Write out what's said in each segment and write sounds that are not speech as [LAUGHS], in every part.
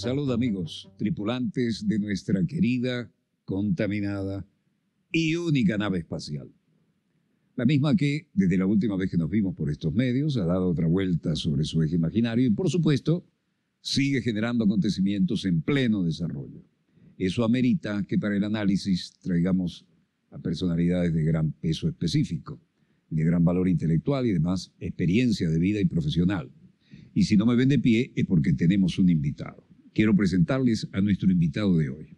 Salud amigos, tripulantes de nuestra querida, contaminada y única nave espacial. La misma que, desde la última vez que nos vimos por estos medios, ha dado otra vuelta sobre su eje imaginario y, por supuesto, sigue generando acontecimientos en pleno desarrollo. Eso amerita que para el análisis traigamos a personalidades de gran peso específico, de gran valor intelectual y además experiencia de vida y profesional. Y si no me ven de pie es porque tenemos un invitado. Quiero presentarles a nuestro invitado de hoy.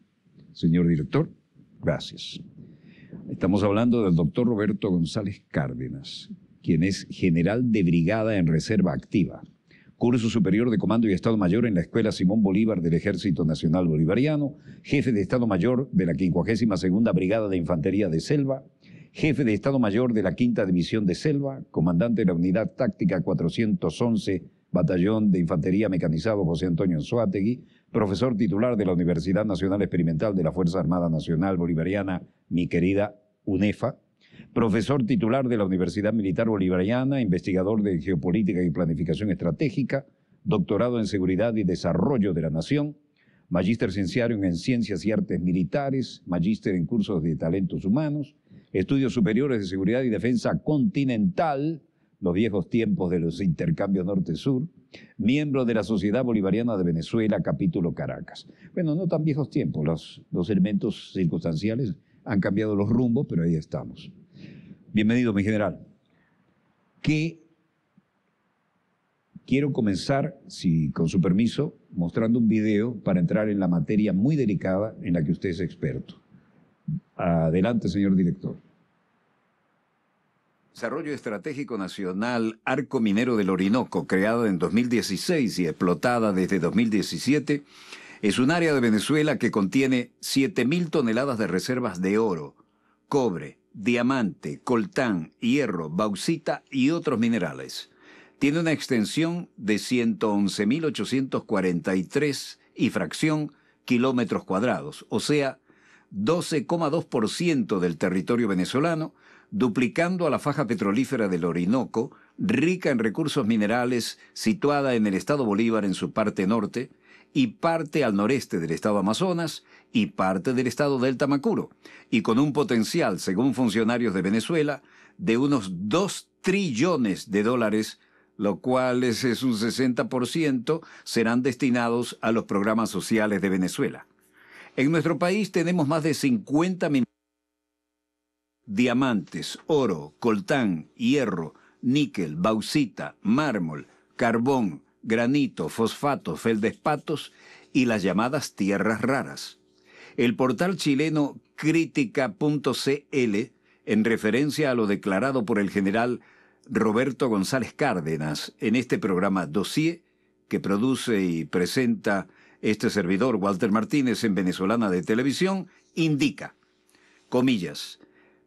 Señor director, gracias. Estamos hablando del doctor Roberto González Cárdenas, quien es general de brigada en reserva activa. Curso Superior de Comando y Estado Mayor en la Escuela Simón Bolívar del Ejército Nacional Bolivariano, jefe de Estado Mayor de la 52 Brigada de Infantería de Selva, jefe de Estado Mayor de la Quinta División de Selva, comandante de la Unidad Táctica 411, Batallón de Infantería Mecanizado José Antonio Suátegui, profesor titular de la Universidad Nacional Experimental de la Fuerza Armada Nacional Bolivariana, mi querida UNEFA, profesor titular de la Universidad Militar Bolivariana, investigador de Geopolítica y Planificación Estratégica, doctorado en Seguridad y Desarrollo de la Nación, magíster cienciario en Ciencias y Artes Militares, magíster en Cursos de Talentos Humanos, estudios superiores de Seguridad y Defensa Continental, los viejos tiempos de los intercambios norte-sur, miembro de la Sociedad Bolivariana de Venezuela, capítulo Caracas. Bueno, no tan viejos tiempos, los, elementos circunstanciales han cambiado los rumbos, pero ahí estamos. Bienvenido, mi general. quiero comenzar, si con su permiso, mostrando un video para entrar en la materia muy delicada en la que usted es experto. Adelante, señor director. Desarrollo Estratégico Nacional Arco Minero del Orinoco, creada en 2016 y explotada desde 2017, es un área de Venezuela que contiene 7.000 toneladas de reservas de oro, cobre, diamante, coltán, hierro, bauxita y otros minerales. Tiene una extensión de 111.843 y fracción kilómetros cuadrados, o sea, 12,2% del territorio venezolano, duplicando a la faja petrolífera del Orinoco, rica en recursos minerales, situada en el estado Bolívar en su parte norte, y parte al noreste del estado Amazonas y parte del estado del Tamacuro, y con un potencial, según funcionarios de Venezuela, de unos 2 trillones de dólares, lo cual es un 60%, serán destinados a los programas sociales de Venezuela. En nuestro país tenemos más de 50 dólares diamantes, oro, coltán, hierro, níquel, bauxita, mármol, carbón, granito, fosfato, feldespatos y las llamadas tierras raras. El portal chileno crítica.cl, en referencia a lo declarado por el general Roberto González Cárdenas en este programa Dossier, que produce y presenta este servidor Walter Martínez en Venezolana de Televisión, indica, comillas,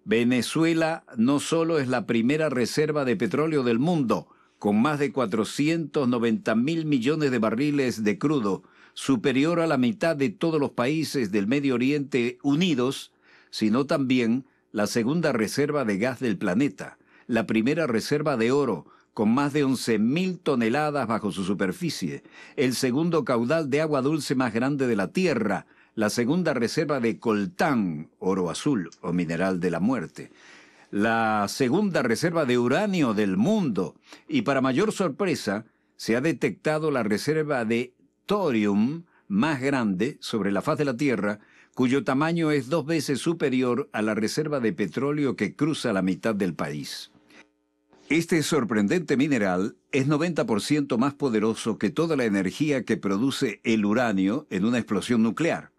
Venezuela no solo es la primera reserva de petróleo del mundo, con más de 490 mil millones de barriles de crudo, superior a la mitad de todos los países del Medio Oriente unidos, sino también la segunda reserva de gas del planeta, la primera reserva de oro, con más de mil toneladas bajo su superficie, el segundo caudal de agua dulce más grande de la Tierra, la segunda reserva de coltán, oro azul o mineral de la muerte, la segunda reserva de uranio del mundo y para mayor sorpresa se ha detectado la reserva de thorium más grande sobre la faz de la Tierra, cuyo tamaño es dos veces superior a la reserva de petróleo que cruza la mitad del país. Este sorprendente mineral es 90% más poderoso que toda la energía que produce el uranio en una explosión nuclear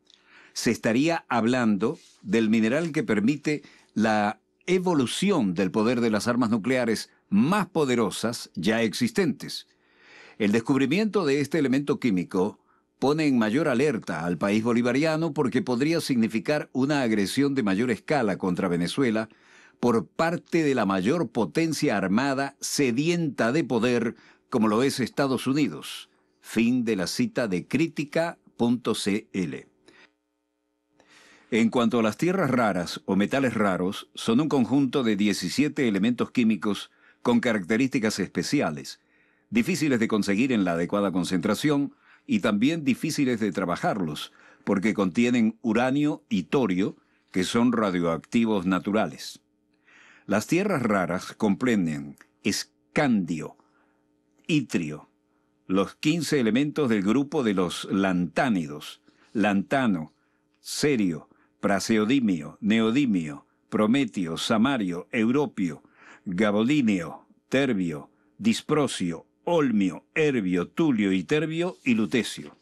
se estaría hablando del mineral que permite la evolución del poder de las armas nucleares más poderosas ya existentes. El descubrimiento de este elemento químico pone en mayor alerta al país bolivariano porque podría significar una agresión de mayor escala contra Venezuela por parte de la mayor potencia armada sedienta de poder como lo es Estados Unidos. Fin de la cita de crítica.cl. En cuanto a las tierras raras o metales raros, son un conjunto de 17 elementos químicos con características especiales, difíciles de conseguir en la adecuada concentración y también difíciles de trabajarlos, porque contienen uranio y torio, que son radioactivos naturales. Las tierras raras comprenden escandio, itrio, los 15 elementos del grupo de los lantánidos, lantano, serio, Praseodimio, Neodimio, Prometio, Samario, Europio, Gabolinio, Terbio, Disprosio, Olmio, Herbio, Tulio y Terbio y Lutecio.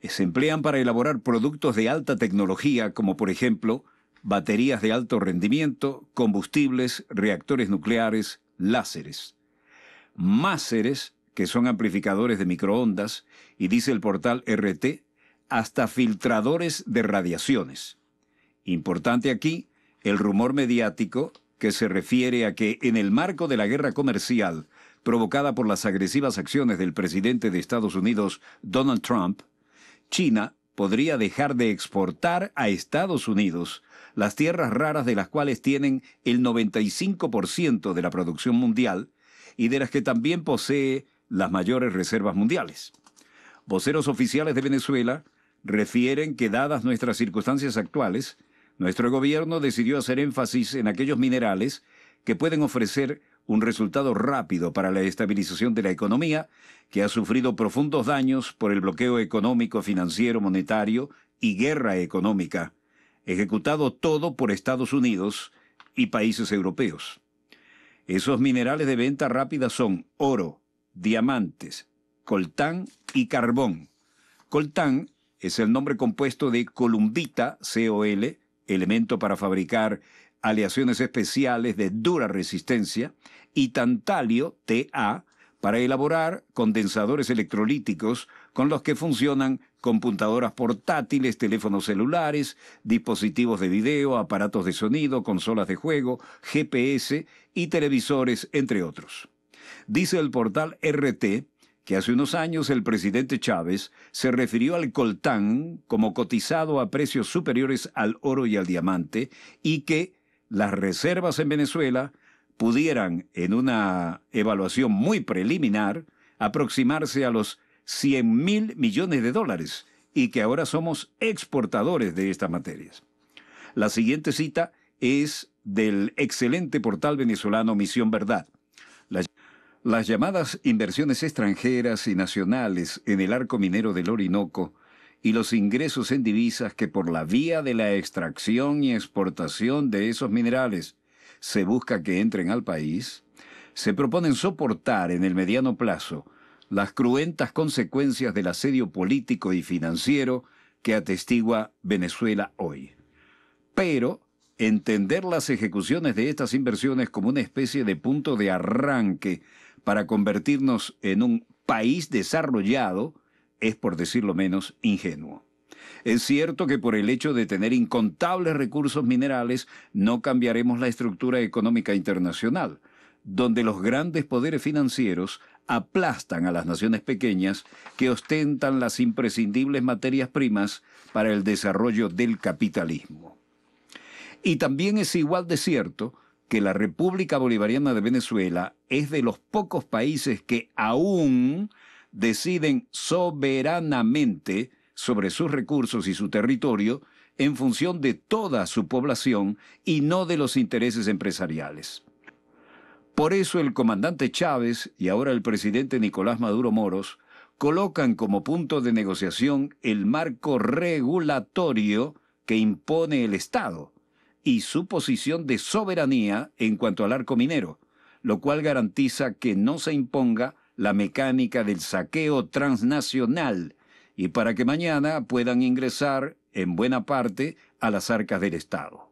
Se emplean para elaborar productos de alta tecnología como por ejemplo baterías de alto rendimiento, combustibles, reactores nucleares, láseres. Máseres, que son amplificadores de microondas, y dice el portal RT, hasta filtradores de radiaciones. Importante aquí el rumor mediático que se refiere a que en el marco de la guerra comercial provocada por las agresivas acciones del presidente de Estados Unidos, Donald Trump, China podría dejar de exportar a Estados Unidos las tierras raras de las cuales tienen el 95% de la producción mundial y de las que también posee las mayores reservas mundiales. Voceros oficiales de Venezuela refieren que dadas nuestras circunstancias actuales, nuestro gobierno decidió hacer énfasis en aquellos minerales que pueden ofrecer un resultado rápido para la estabilización de la economía, que ha sufrido profundos daños por el bloqueo económico, financiero, monetario y guerra económica, ejecutado todo por Estados Unidos y países europeos. Esos minerales de venta rápida son oro, diamantes, coltán y carbón. Coltán es el nombre compuesto de columbita COL, elemento para fabricar aleaciones especiales de dura resistencia, y tantalio, TA, para elaborar condensadores electrolíticos con los que funcionan computadoras portátiles, teléfonos celulares, dispositivos de video, aparatos de sonido, consolas de juego, GPS y televisores, entre otros. Dice el portal RT que hace unos años el presidente Chávez se refirió al coltán como cotizado a precios superiores al oro y al diamante y que las reservas en Venezuela pudieran, en una evaluación muy preliminar, aproximarse a los 100 mil millones de dólares y que ahora somos exportadores de estas materias. La siguiente cita es del excelente portal venezolano Misión Verdad las llamadas inversiones extranjeras y nacionales en el arco minero del Orinoco y los ingresos en divisas que por la vía de la extracción y exportación de esos minerales se busca que entren al país, se proponen soportar en el mediano plazo las cruentas consecuencias del asedio político y financiero que atestigua Venezuela hoy. Pero entender las ejecuciones de estas inversiones como una especie de punto de arranque para convertirnos en un país desarrollado es, por decirlo menos, ingenuo. Es cierto que por el hecho de tener incontables recursos minerales no cambiaremos la estructura económica internacional, donde los grandes poderes financieros aplastan a las naciones pequeñas que ostentan las imprescindibles materias primas para el desarrollo del capitalismo. Y también es igual de cierto que la República Bolivariana de Venezuela es de los pocos países que aún deciden soberanamente sobre sus recursos y su territorio en función de toda su población y no de los intereses empresariales. Por eso el comandante Chávez y ahora el presidente Nicolás Maduro Moros colocan como punto de negociación el marco regulatorio que impone el Estado, y su posición de soberanía en cuanto al arco minero, lo cual garantiza que no se imponga la mecánica del saqueo transnacional y para que mañana puedan ingresar en buena parte a las arcas del Estado.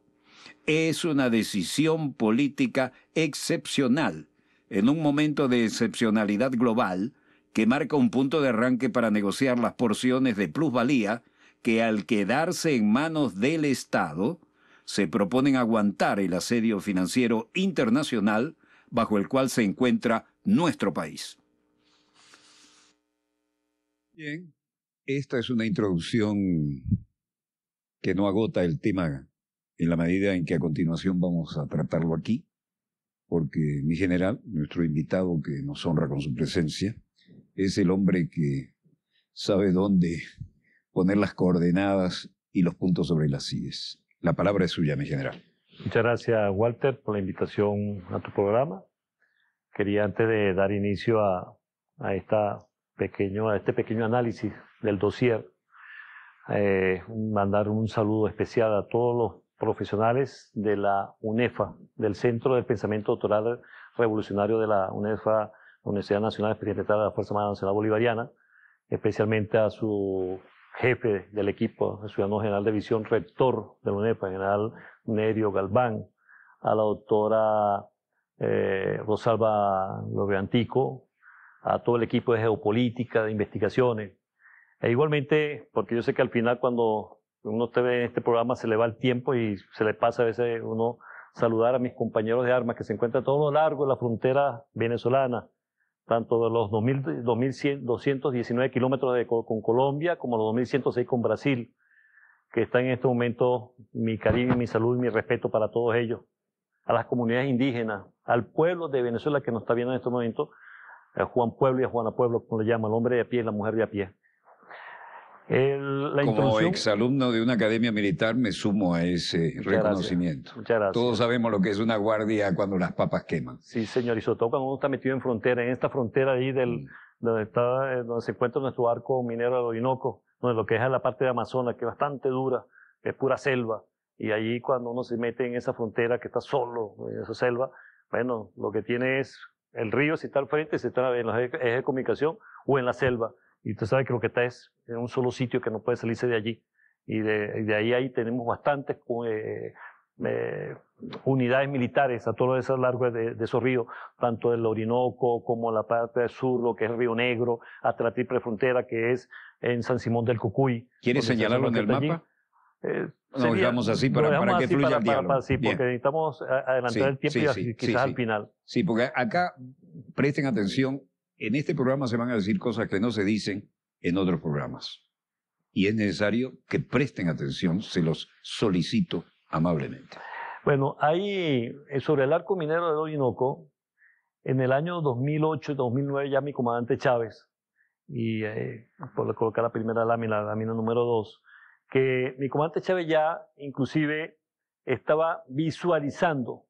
Es una decisión política excepcional en un momento de excepcionalidad global que marca un punto de arranque para negociar las porciones de plusvalía que al quedarse en manos del Estado se proponen aguantar el asedio financiero internacional bajo el cual se encuentra nuestro país. Bien, esta es una introducción que no agota el tema en la medida en que a continuación vamos a tratarlo aquí, porque mi general, nuestro invitado que nos honra con su presencia, es el hombre que sabe dónde poner las coordenadas y los puntos sobre las sillas. La palabra es suya, mi general. Muchas gracias, Walter, por la invitación a tu programa. Quería antes de dar inicio a, esta a este pequeño análisis del dossier, eh, mandar un saludo especial a todos los profesionales de la UNEFA, del Centro de Pensamiento Doctoral Revolucionario de la UNEFA, Universidad Nacional Experimental de la Fuerza Armada Nacional Bolivariana, especialmente a su jefe del equipo de Ciudadano General de Visión, rector de la UNEPA, general Nerio Galván, a la doctora eh, Rosalba Antico, a todo el equipo de geopolítica, de investigaciones. E igualmente, porque yo sé que al final cuando uno te ve en este programa se le va el tiempo y se le pasa a veces uno saludar a mis compañeros de armas que se encuentran todo lo largo de la frontera venezolana, tanto de los 2.219 kilómetros con Colombia como los 2.106 con Brasil, que están en este momento mi cariño, mi salud y mi respeto para todos ellos, a las comunidades indígenas, al pueblo de Venezuela que nos está viendo en este momento, a Juan Pueblo y a Juana Pueblo, como le llama, el hombre de a pie y la mujer de a pie. El, la Como exalumno de una academia militar me sumo a ese reconocimiento. Todos sabemos lo que es una guardia cuando las papas queman. Sí, señor, y sobre todo cuando uno está metido en frontera, en esta frontera ahí del, mm. donde, está, eh, donde se encuentra nuestro arco minero de Orinoco, donde lo que es la parte de Amazonas, que es bastante dura, es pura selva, y allí cuando uno se mete en esa frontera que está solo, en esa selva, bueno, lo que tiene es el río si está al frente, si está en los ejes de comunicación o en la selva y usted sabes que lo que está es un solo sitio que no puede salirse de allí. Y de, de ahí, ahí tenemos bastantes eh, eh, unidades militares a todo ese largo de, esos ríos, tanto el Orinoco como la parte del sur, lo que es el Río Negro, hasta la triple frontera que es en San Simón del Cucuy. ¿Quieres señalarlo en el mapa? no, eh, así para, para que fluya para, sí, porque necesitamos adelantar el tiempo y quizás al final. Sí, porque acá presten atención en este programa se van a decir cosas que no se dicen en otros programas. Y es necesario que presten atención, se los solicito amablemente. Bueno, ahí eh, sobre el arco minero de Orinoco, en el año 2008 2009 ya mi comandante Chávez, y eh, por colocar la primera lámina, la lámina número 2, que mi comandante Chávez ya inclusive estaba visualizando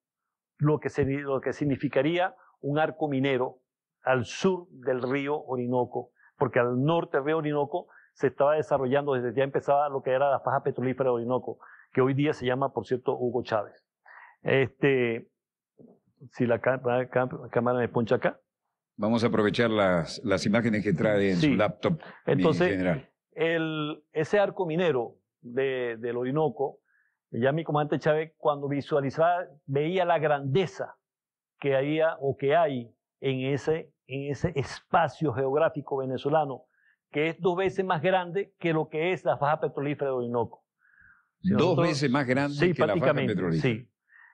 lo que, lo que significaría un arco minero al sur del río Orinoco, porque al norte del río Orinoco se estaba desarrollando, desde ya empezaba lo que era la faja petrolífera de Orinoco, que hoy día se llama, por cierto, Hugo Chávez. Este, si la cámara me poncha acá. Vamos a aprovechar las, imágenes que trae en su laptop. Entonces, El, ese arco minero del Orinoco, ya mi comandante Chávez, cuando visualizaba, veía la grandeza que había o que hay en ese en ese espacio geográfico venezolano, que es dos veces más grande que lo que es la faja petrolífera de Orinoco. dos veces más grande que la faja petrolífera. Sí.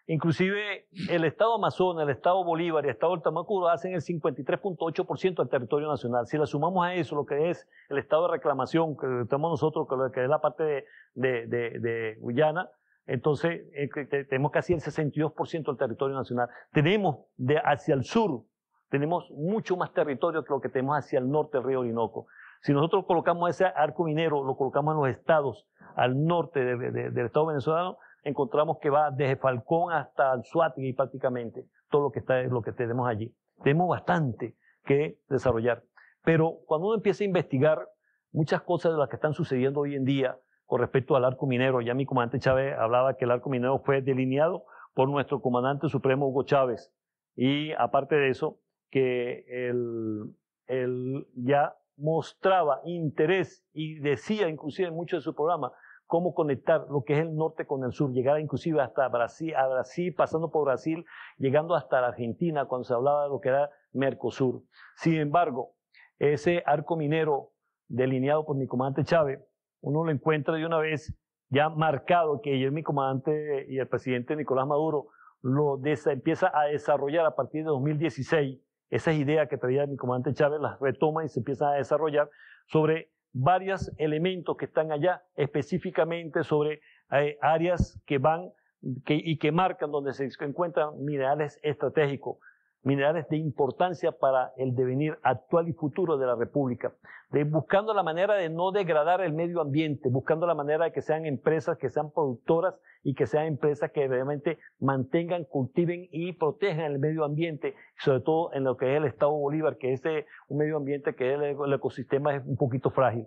Inclusive el Estado Amazonas, el Estado Bolívar y el Estado del Tamacuro hacen el 53.8% del territorio nacional. Si le sumamos a eso lo que es el Estado de reclamación que tenemos nosotros, que, es la parte de, de, Guyana, entonces eh, tenemos casi el 62% del territorio nacional. Tenemos hacia el sur tenemos mucho más territorio que lo que tenemos hacia el norte del río Orinoco. Si nosotros colocamos ese arco minero, lo colocamos en los estados al norte del estado venezolano, encontramos que va desde Falcón hasta y prácticamente, todo lo que, está, lo que tenemos allí. Tenemos bastante que desarrollar. Pero cuando uno empieza a investigar muchas cosas de las que están sucediendo hoy en día con respecto al arco minero, ya mi comandante Chávez hablaba que el arco minero fue delineado por nuestro comandante supremo Hugo Chávez. Y aparte de eso, que él, ya mostraba interés y decía inclusive en muchos de su programa cómo conectar lo que es el norte con el sur, llegar inclusive hasta Brasil, a Brasil, pasando por Brasil, llegando hasta la Argentina cuando se hablaba de lo que era Mercosur. Sin embargo, ese arco minero delineado por mi comandante Chávez, uno lo encuentra de una vez ya marcado que y mi comandante y el presidente Nicolás Maduro lo empieza a desarrollar a partir de 2016 esa idea que traía mi comandante Chávez las retoma y se empieza a desarrollar sobre varios elementos que están allá, específicamente sobre eh, áreas que van y que marcan donde se encuentran minerales estratégicos minerales de importancia para el devenir actual y futuro de la República, buscando la manera de no degradar el medio ambiente, buscando la manera de que sean empresas, que sean productoras y que sean empresas que realmente mantengan, cultiven y protejan el medio ambiente, sobre todo en lo que es el Estado Bolívar, que es un medio ambiente que el ecosistema es un poquito frágil.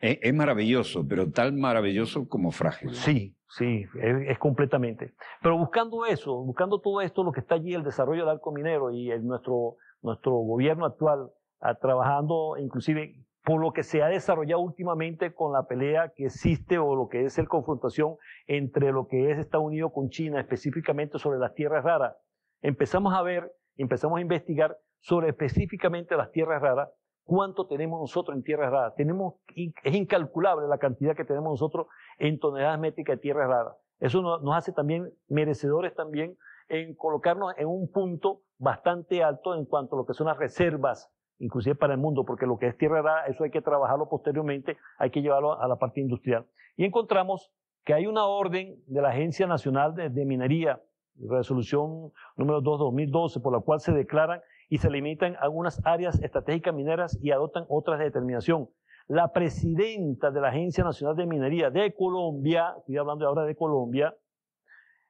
Es, maravilloso, pero tan maravilloso como frágil. Sí, Sí, es, completamente. Pero buscando eso, buscando todo esto, lo que está allí, el desarrollo del arco minero y nuestro, nuestro gobierno actual ah, trabajando inclusive por lo que se ha desarrollado últimamente con la pelea que existe o lo que es el confrontación entre lo que es Estados Unidos con China, específicamente sobre las tierras raras. Empezamos a ver, empezamos a investigar sobre específicamente las tierras raras cuánto tenemos nosotros en tierras raras. Tenemos, es incalculable la cantidad que tenemos nosotros en toneladas métricas de tierras raras. Eso nos hace también merecedores también en colocarnos en un punto bastante alto en cuanto a lo que son las reservas, inclusive para el mundo, porque lo que es tierra rara, eso hay que trabajarlo posteriormente, hay que llevarlo a la parte industrial. Y encontramos que hay una orden de la Agencia Nacional de, Minería, resolución número 2 2012, por la cual se declaran y se limitan a algunas áreas estratégicas mineras y adoptan otras de determinación. La presidenta de la Agencia Nacional de Minería de Colombia, estoy hablando ahora de Colombia,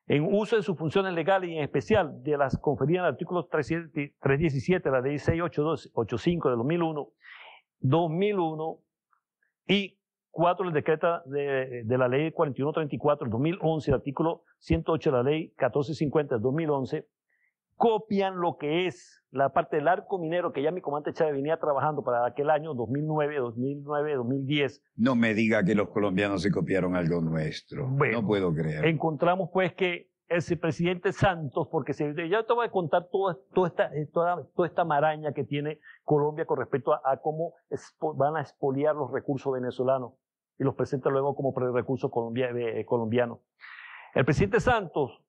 en uso de sus funciones legales y en especial de las conferidas en el artículo 317 de la ley 6.8.2.8.5 de 2001, 2001 y 4 del decreto de, de, la ley 4134 del 2011, el artículo 108 de la ley 1450 del 2011, copian lo que es la parte del arco minero que ya mi comandante Chávez venía trabajando para aquel año 2009, 2009, 2010. No me diga que los colombianos se copiaron algo nuestro. no puedo creer. Encontramos pues que el presidente Santos, porque ya te voy a contar toda, toda, esta, eh, toda, toda esta maraña que tiene Colombia con respecto a, cómo van a expoliar los recursos venezolanos y los presenta luego como recursos eh, colombianos. El presidente Santos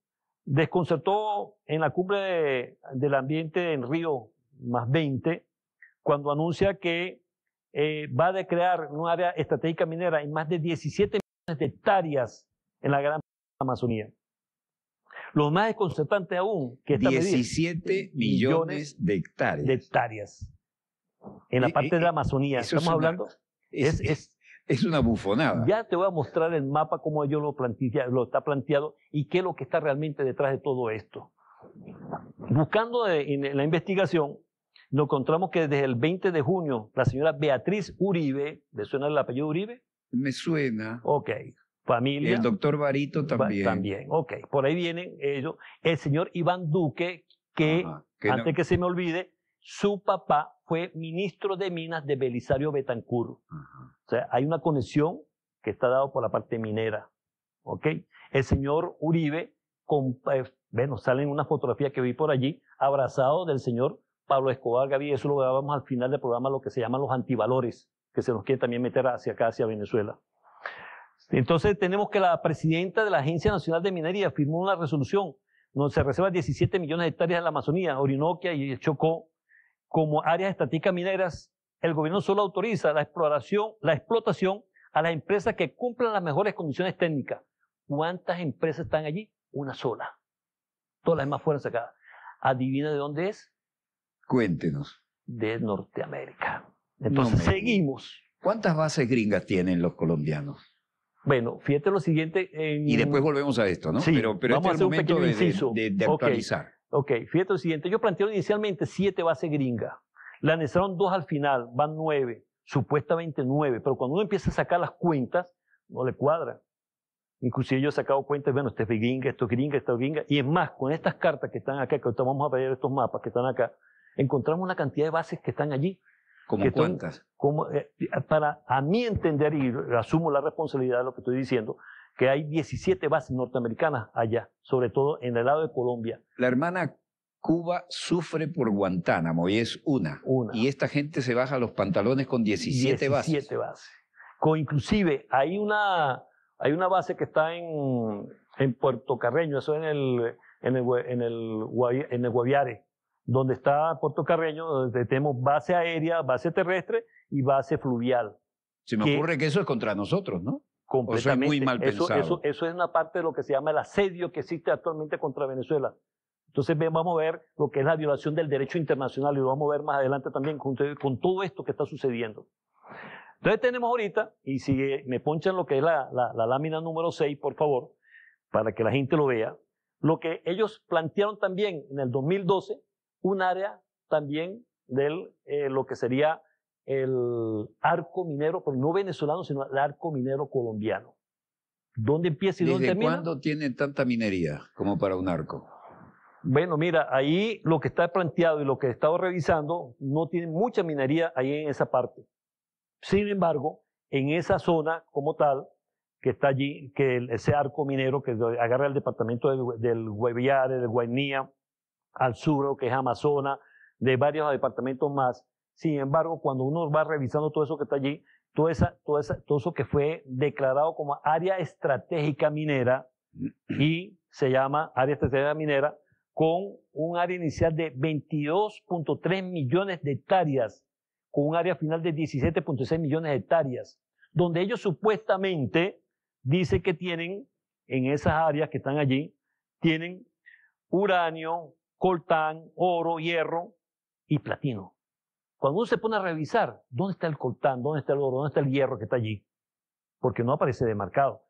desconcertó en la cumbre del ambiente en Río más 20 cuando anuncia que eh, va a crear una área estratégica minera en más de 17 millones de hectáreas en la gran Amazonía. Lo más desconcertante aún que 17 millones de hectáreas. De hectáreas. En la eh, parte eh, de la Amazonía. Estamos hablando. es, es una bufonada. Ya te voy a mostrar el mapa cómo ellos lo, plantea, lo está planteado y qué es lo que está realmente detrás de todo esto. Buscando en la investigación, nos encontramos que desde el 20 de junio, la señora Beatriz Uribe, ¿le suena el apellido Uribe? Me suena. Ok, familia. El doctor Barito también. También, ok, por ahí vienen ellos. El señor Iván Duque, que, antes que se me olvide, su papá fue ministro de Minas de Belisario Betancur. O sea, hay una conexión que está dado por la parte minera. El señor Uribe, con, eh, bueno, salen una fotografía que vi por allí, abrazado del señor Pablo Escobar Gaviria, eso lo grabamos al final del programa, lo que se llama los antivalores, que se nos quiere también meter hacia acá, hacia Venezuela. Entonces tenemos que la presidenta de la Agencia Nacional de Minería firmó una resolución donde se reservan 17 millones de hectáreas de la Amazonía, Orinoquia y Chocó, como áreas estáticas mineras, el gobierno solo autoriza la exploración, la explotación a las empresas que cumplan las mejores condiciones técnicas. ¿Cuántas empresas están allí? Una sola. Todas las demás fueron sacadas. ¿Adivina de dónde es? Cuéntenos. De Norteamérica. Entonces seguimos. ¿Cuántas bases gringas tienen los colombianos? Bueno, fíjate lo siguiente. Y después volvemos a esto, ¿no? Sí, pero, este vamos a hacer el momento un pequeño de, inciso. de, actualizar. Ok, fíjate lo siguiente. Yo plantearon inicialmente siete bases gringas. La anexaron dos al final, van nueve, supuestamente nueve. Pero cuando uno empieza a sacar las cuentas, no le cuadra. Inclusive yo he sacado cuentas, bueno, este es gringa, esto es gringa, esto es gringa. Y es más, con estas cartas que están acá, que ahorita vamos a ver estos mapas que están acá, encontramos una cantidad de bases que están allí. ¿Cómo cuántas? como, eh, para, a mí entender, y asumo la responsabilidad de lo que estoy diciendo, que hay 17 bases norteamericanas allá, sobre todo en el lado de Colombia. La hermana Cuba sufre por Guantánamo y es una. Y esta gente se baja los pantalones con 17, 17 bases. inclusive hay una, hay una base que está en, Puerto Carreño, eso en el, en el, en el, Guaviare, donde está Puerto Carreño, donde tenemos base aérea, base terrestre y base fluvial. Se me ocurre que eso es contra nosotros, ¿no? Completamente. muy mal eso, Eso, es una parte de lo que se llama el asedio que existe actualmente contra Venezuela. Entonces vamos a ver lo que es la violación del derecho internacional y lo vamos a ver más adelante también con, con todo esto que está sucediendo. Entonces tenemos ahorita, y si me ponchan lo que es la, lámina número 6, por favor, para que la gente lo vea, lo que ellos plantearon también en el 2012, un área también de eh, lo que sería el arco minero, no venezolano, sino el arco minero colombiano. ¿Dónde empieza y dónde termina? ¿Desde cuándo tiene tanta minería como para un arco? Bueno, mira, ahí lo que está planteado y lo que he estado revisando, no tiene mucha minería ahí en esa parte. Sin embargo, en esa zona como tal, que está allí, que ese arco minero que agarra el departamento del, del Guaviare, del Guainía, al sur, que es Amazonas, de varios departamentos más, sin embargo, cuando uno va revisando todo eso que está allí, todo, eso que fue declarado como área estratégica minera y se llama área estratégica minera, con un área inicial de 22.3 millones de hectáreas, con un área final de 17.6 millones de hectáreas, donde ellos supuestamente dice que tienen, en esas áreas que están allí, tienen uranio, coltán, oro, hierro y platino. Cuando uno se pone a revisar, ¿dónde está el coltán? ¿Dónde está el oro? ¿Dónde está el hierro que está allí? Porque no aparece demarcado.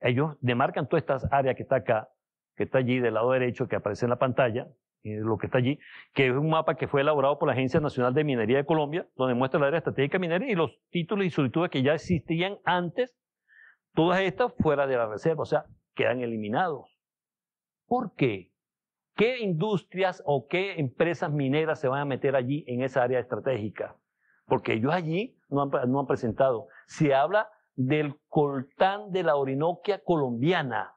Ellos demarcan todas estas áreas que está acá, que está allí del lado derecho, que aparece en la pantalla, lo que está allí, que es un mapa que fue elaborado por la Agencia Nacional de Minería de Colombia, donde muestra la área estratégica minera y los títulos y solicitudes que ya existían antes, todas estas fuera de la reserva, o sea, quedan eliminados. ¿Por qué? qué industrias o qué empresas mineras se van a meter allí en esa área estratégica, porque ellos allí no han, presentado. Se habla del coltán de la Orinoquia colombiana,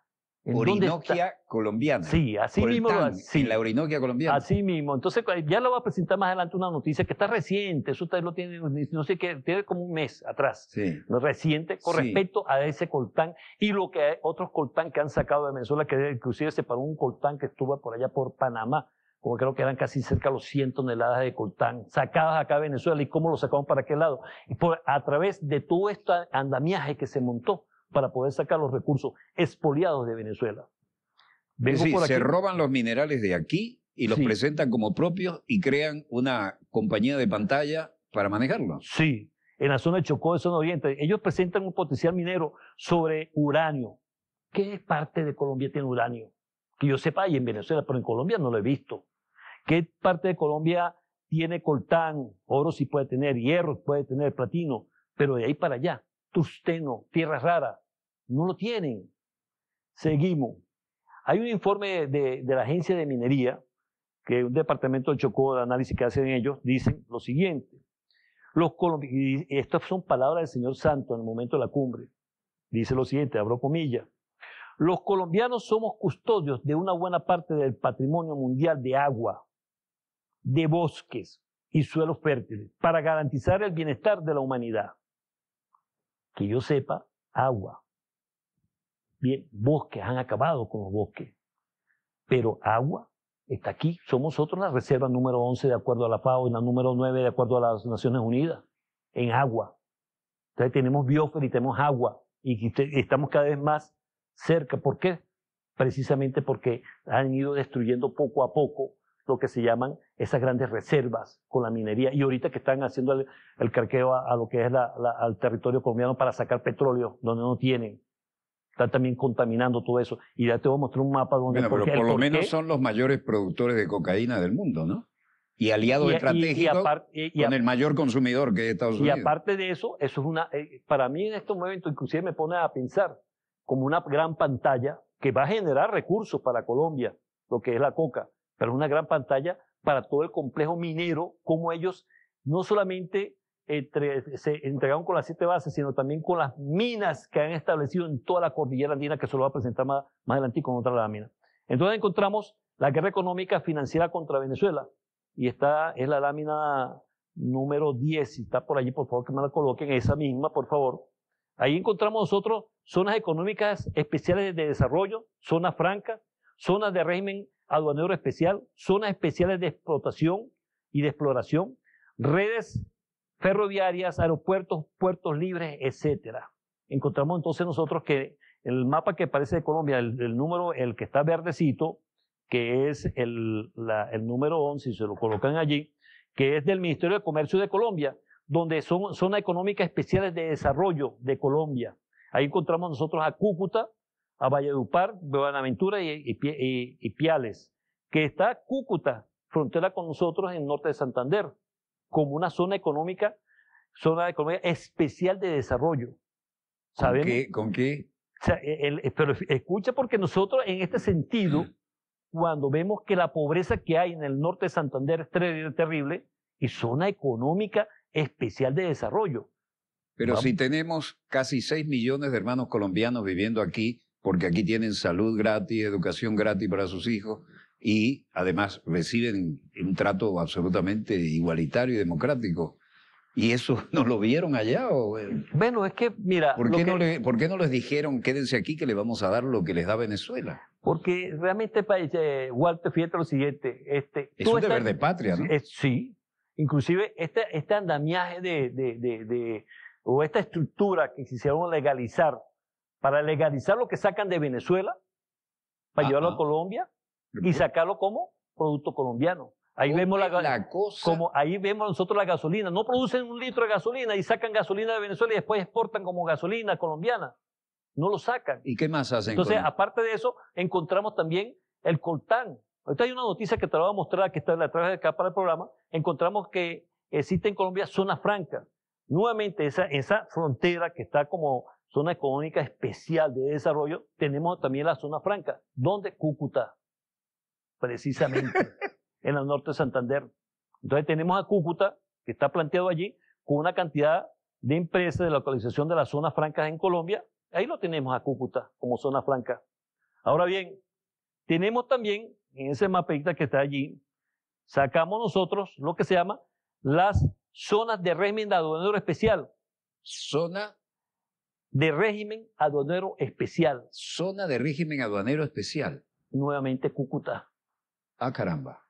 Orinoquia colombiana. Sí, así mismo. sí, la Orinoquia colombiana. Así mismo. Entonces, eh, ya lo voy a presentar más adelante una noticia que está reciente, eso ustedes lo tiene, no sé qué, tiene como un mes atrás. Sí. Reciente con respecto a ese coltán y lo que otros coltán que han sacado de Venezuela, que inclusive se paró un coltán que estuvo por allá por Panamá, como creo que eran casi cerca de los 100 toneladas de coltán sacadas acá de Venezuela y cómo lo sacaban para qué lado. Y a través de todo este andamiaje que se montó para poder sacar los recursos expoliados de Venezuela. se roban los minerales de aquí y los presentan como propios y crean una compañía de pantalla para manejarlos. Sí, en la zona de Chocó de Zona Oriente. Ellos presentan un potencial minero sobre uranio. ¿Qué parte de Colombia tiene uranio? Que yo sepa, y en Venezuela, pero en Colombia no lo he visto. ¿Qué parte de Colombia tiene coltán? Oro si puede tener, hierro puede tener, platino, pero de ahí para allá tusteno, tierra rara. No lo tienen. Seguimos. Hay un informe de, la agencia de minería, que un departamento de Chocó, de análisis que hacen ellos, dicen lo siguiente. Los y estas son palabras del señor Santo en el momento de la cumbre, dice lo siguiente, abro comillas. Los colombianos somos custodios de una buena parte del patrimonio mundial de agua, de bosques y suelos fértiles, para garantizar el bienestar de la humanidad que yo sepa, agua. Bien, bosques han acabado con los bosques, pero agua está aquí. Somos nosotros la reserva número 11 de acuerdo a la FAO y la número 9 de acuerdo a las Naciones Unidas en agua. Entonces tenemos biosfera y tenemos agua y estamos cada vez más cerca. ¿Por qué? Precisamente porque han ido destruyendo poco a poco lo que se llaman esas grandes reservas con la minería. Y ahorita que están haciendo el, carqueo a, lo que es la, al territorio colombiano para sacar petróleo, donde no tienen. Están también contaminando todo eso. Y ya te voy a mostrar un mapa donde... pero por, lo menos son los mayores productores de cocaína del mundo, ¿no? Y aliado estratégicos estratégico con el mayor consumidor que es Estados Unidos. Y aparte de eso, eso es una... Eh, para mí en estos momentos inclusive me pone a pensar como una gran pantalla que va a generar recursos para Colombia, lo que es la coca pero una gran pantalla para todo el complejo minero, como ellos no solamente se entregaron con las siete bases, sino también con las minas que han establecido en toda la cordillera andina, que se lo va a presentar más, más adelante con otra lámina. Entonces encontramos la guerra económica financiera contra Venezuela, y esta es la lámina número 10, si está por allí, por favor que me la coloquen, esa misma, por favor. Ahí encontramos nosotros zonas económicas especiales de desarrollo, zonas francas, zonas de régimen aduanero especial, zonas especiales de explotación y de exploración, redes ferroviarias, aeropuertos, puertos libres, etc. Encontramos entonces nosotros que el mapa que aparece de Colombia, el, número, el que está verdecito, que es el, número 11, se lo colocan allí, que es del Ministerio de Comercio de Colombia, donde son zonas económicas especiales de desarrollo de Colombia. Ahí encontramos nosotros a Cúcuta, a Valledupar, Buenaventura y, y, y, Piales, que está Cúcuta, frontera con nosotros en el norte de Santander, como una zona económica, zona económica especial de desarrollo. ¿Con qué? E, eh, pero escucha porque nosotros en este sentido, mm. cuando vemos que la pobreza que hay en el norte de Santander es terrible, y zona económica especial de desarrollo. Pero si tenemos casi 6 millones de hermanos colombianos viviendo aquí, porque aquí tienen salud gratis, educación gratis para sus hijos y además reciben un trato absolutamente igualitario y democrático. ¿Y eso [LAUGHS] no lo vieron allá? O... Eh? Bueno, es que, mira... ¿Por qué, No le, qué no les dijeron, quédense aquí, que les vamos a dar lo que les da Venezuela? Porque realmente, pues, eh, Walter, fíjate lo siguiente. Este, es un deber de patria, ¿no? sí. Inclusive este, este andamiaje de, o esta estructura que quisieron legalizar para legalizar lo que sacan de Venezuela, para llevarlo a Colombia y sacarlo como producto colombiano. Ahí vemos la, Como ahí vemos nosotros la gasolina. No producen un litro de gasolina y sacan gasolina de Venezuela y después exportan como gasolina colombiana. No lo sacan. ¿Y qué más hacen? Entonces, aparte de eso, encontramos también el coltán. Ahorita hay una noticia que te la voy a mostrar, que está en la traje de acá para el programa. Encontramos que existe en Colombia zona franca. Nuevamente, esa, esa frontera que está como zona económica especial de desarrollo, tenemos también la zona franca, donde Cúcuta, precisamente, [LAUGHS] en el norte de Santander. Entonces tenemos a Cúcuta, que está planteado allí, con una cantidad de empresas de localización de las zonas francas en Colombia. Ahí lo tenemos a Cúcuta como zona franca. Ahora bien, tenemos también en ese mapita que está allí, sacamos nosotros lo que se llama las zonas de régimen aduanero especial. Zona de régimen aduanero especial. Zona de régimen aduanero especial. Nuevamente Cúcuta. Ah, caramba.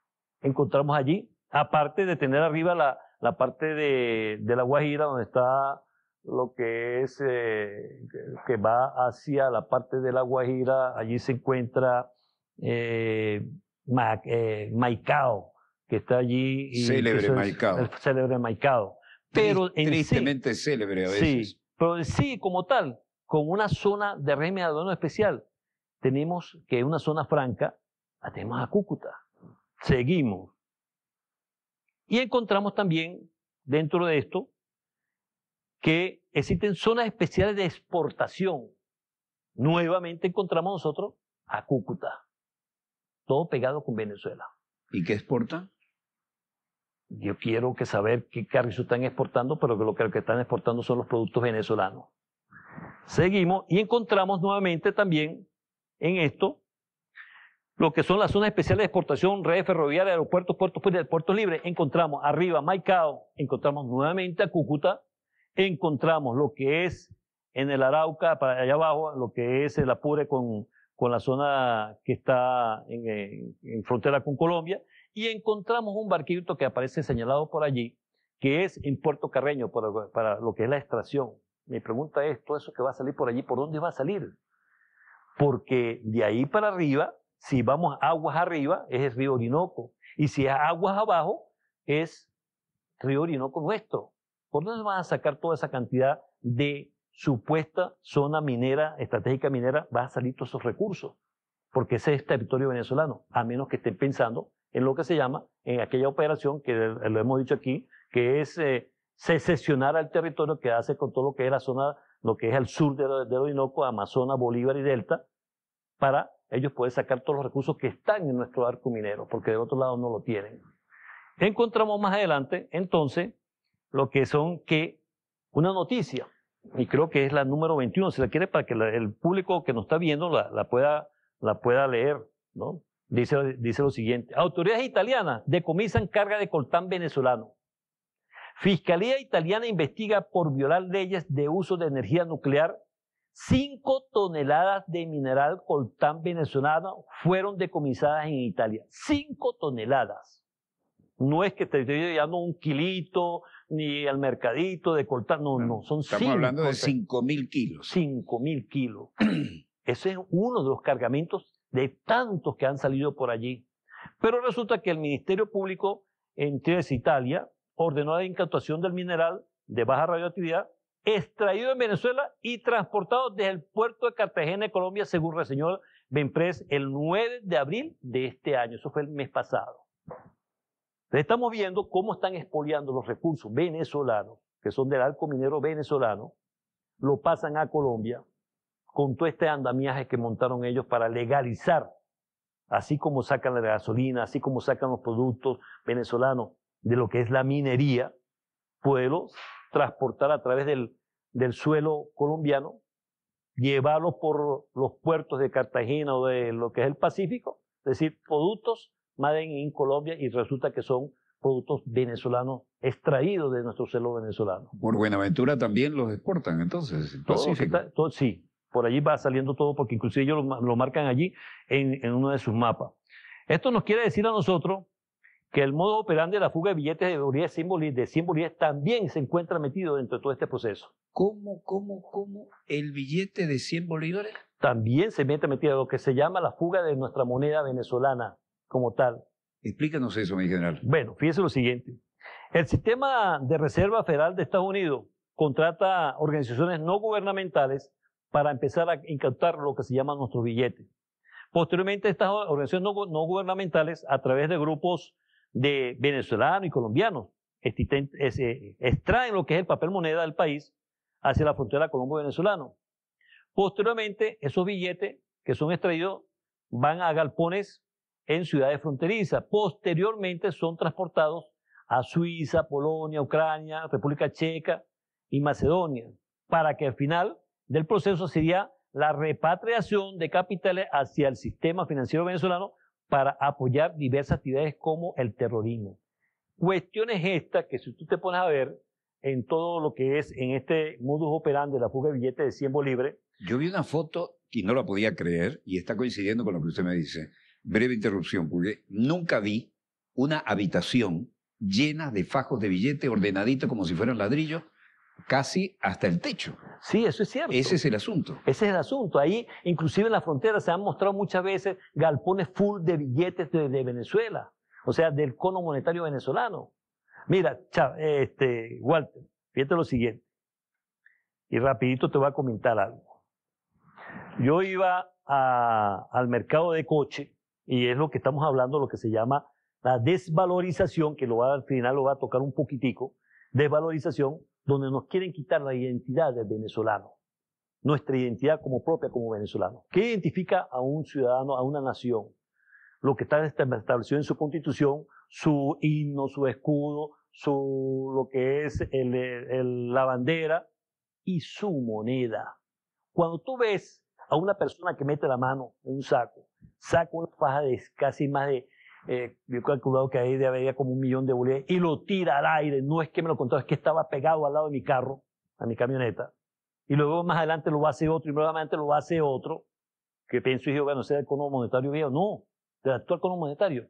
Encontramos allí, aparte de tener arriba la, parte de, la Guajira, donde está lo que es, eh, que va hacia la parte de la Guajira, allí se encuentra eh, eh Maicao, que está allí. Y célebre Maicao. célebre Maicao. Pero en tristemente célebre a veces. Pero sí, como tal, con una zona de régimen aduanero especial, tenemos que una zona franca, la tenemos a Cúcuta. Seguimos. Y encontramos también, dentro de esto, que existen zonas especiales de exportación. Nuevamente encontramos nosotros a Cúcuta. Todo pegado con Venezuela. ¿Y qué exporta? yo quiero que saber qué carrizo están exportando, pero que lo que están exportando son los productos venezolanos. Seguimos y encontramos nuevamente también en esto lo que son las zonas especiales de exportación, redes ferroviarias, aeropuertos, puertos, puertos libres. Encontramos arriba Maicao, encontramos nuevamente a Cúcuta, encontramos lo que es en el Arauca, para allá abajo, lo que es el Apure con, con la zona que está en frontera con Colombia, y encontramos un barquito que aparece señalado por allí, que es en Puerto Carreño para, lo que es la extracción. Mi pregunta es, todo eso que va a salir por allí, ¿por dónde va a salir? Porque de ahí para arriba, si vamos aguas arriba, es el río Orinoco. Y si es aguas abajo, es río Orinoco nuestro. ¿Por dónde van a sacar toda esa cantidad de supuesta zona minera, estratégica minera, va a salir todos esos recursos? Porque ese es territorio venezolano, a menos que estén pensando en lo que se llama, en aquella operación que lo hemos dicho aquí, que es eh, secesionar al territorio que hace con todo lo que es la zona, lo que es el sur de de Orinoco, Amazonas, Bolívar y Delta, para ellos poder sacar todos los recursos que están en nuestro arco minero, porque del otro lado no lo tienen. Encontramos más adelante, entonces, lo que son que una noticia, y creo que es la número 21, si la quiere para que el público que nos está viendo la, pueda, la pueda leer, ¿no? Dice, lo siguiente, autoridades italianas decomisan carga de coltán venezolano. Fiscalía italiana investiga por violar leyes de uso de energía nuclear. Cinco toneladas de mineral coltán venezolano fueron decomisadas en Italia. Cinco toneladas. No es que te estoy no un kilito ni al mercadito de coltán, no, no, son Estamos hablando de cinco mil kilos. Cinco mil kilos. [CLEARS THROAT] Ese es uno de los cargamentos de tantos que han salido por allí. Pero resulta que el Ministerio Público en Tres Italia ordenó la incautación del mineral de baja radioactividad extraído en Venezuela y transportado desde el puerto de Cartagena, Colombia, según reseñó Benpres, el 9 de abril de este año. Eso fue el mes pasado. Estamos viendo cómo están expoliando los recursos venezolanos, que son del arco minero venezolano, lo pasan a Colombia, con todo este andamiaje que montaron ellos para legalizar, así como sacan la gasolina, así como sacan los productos venezolanos de lo que es la minería, puedo transportar a través del, suelo colombiano, llevarlos por los puertos de Cartagena o de lo que es el Pacífico, es decir, productos Made en Colombia y resulta que son productos venezolanos extraídos de nuestro suelo venezolano. Por Buenaventura también los exportan entonces. sí, por allí va saliendo todo, porque inclusive ellos lo, marcan allí en, uno de sus mapas. Esto nos quiere decir a nosotros que el modo operante de la fuga de billetes de de 100 bolívares también se encuentra metido dentro de todo este proceso. ¿Cómo, cómo, cómo el billete de 100 bolívares? También se mete metido lo que se llama la fuga de nuestra moneda venezolana como tal. Explícanos eso, mi general. Bueno, fíjese lo siguiente. El sistema de Reserva Federal de Estados Unidos contrata organizaciones no gubernamentales para empezar a incautar lo que se llama nuestros billetes. Posteriormente, estas organizaciones no, no gubernamentales, a través de grupos de venezolanos y colombianos, eh, extraen lo que es el papel moneda del país hacia la frontera colombo-venezolano. Posteriormente, esos billetes que son extraídos van a galpones en ciudades fronterizas. Posteriormente son transportados a Suiza, Polonia, Ucrania, República Checa y Macedonia, para que al final del proceso sería la repatriación de capitales hacia el sistema financiero venezolano para apoyar diversas actividades como el terrorismo. Cuestiones esta, que si tú te pones a ver en todo lo que es en este modus operandi de la fuga de billetes de 100 bolívares. Yo vi una foto y no la podía creer y está coincidiendo con lo que usted me dice. Breve interrupción, porque nunca vi una habitación llena de fajos de billetes ordenaditos como si fueran ladrillos casi hasta el techo. Sí, eso es cierto. Ese es el asunto. Ese es el asunto. Ahí, inclusive en la frontera, se han mostrado muchas veces galpones full de billetes de, Venezuela, o sea, del cono monetario venezolano. Mira, este, Walter, fíjate lo siguiente. Y rapidito te voy a comentar algo. Yo iba al mercado de coche, y es lo que estamos hablando, lo que se llama la desvalorización, que lo va, al final lo va a tocar un poquitico, desvalorización donde nos quieren quitar la identidad del venezolano, nuestra identidad como propia como venezolano. ¿Qué identifica a un ciudadano, a una nación? Lo que está establecido en su constitución, su himno, su escudo, su, lo que es la bandera y su moneda. Cuando tú ves a una persona que mete la mano en un saco, saco una faja de casi más de eh, yo he calculado que ahí había como un millón de bolívares, y lo tira al aire, no es que me lo contó, es que estaba pegado al lado de mi carro, a mi camioneta, y luego más adelante lo hace otro, y nuevamente lo hace otro, que pienso y digo, bueno, sea el cono monetario viejo, no, el actual cono monetario.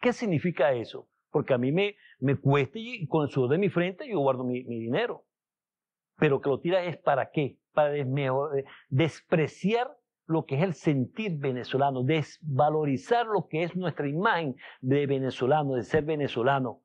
¿Qué significa eso? Porque a mí me, me cuesta y con el sudor de mi frente yo guardo mi, mi dinero. Pero que lo tira es para qué? Para desmejor, eh, despreciar lo que es el sentir venezolano, desvalorizar lo que es nuestra imagen de venezolano, de ser venezolano,